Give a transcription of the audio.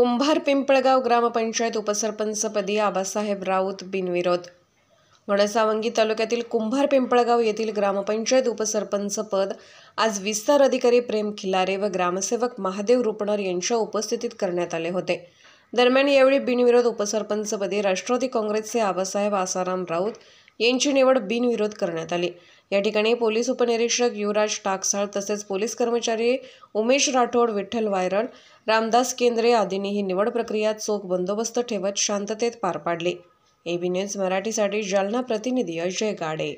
कुंभार पिंपळगाव ग्रामपंचायत उपसरपंचपदी आबासाहेब राऊत बिनविरोध घणसावंगी तालुक्यातील कुंभार पिंपळगाव येथील ग्रामपंचायत उपसरपंच पद आज विस्तार अधिकारी प्रेम खिलारे व ग्रामसेवक महादेव रुपणर यांच्या उपस्थितीत करण्यात आले होते दरम्यान यावेळी बिनविरोध उपसरपंचपदी राष्ट्रवादी काँग्रेसचे आबासाहेब आसाराम राऊत यांची निवड बिनविरोध करण्यात आली या ठिकाणी पोलीस उपनिरीक्षक युवराज टाकसाळ तसेच पोलीस कर्मचारी उमेश राठोड विठ्ठल वायरळ रामदास केंद्रे आदींनी ही निवड प्रक्रिया चोख बंदोबस्त ठेवत शांततेत पार पाडली एबी न्यूज मराठीसाठी जालना प्रतिनिधी अजय गाडे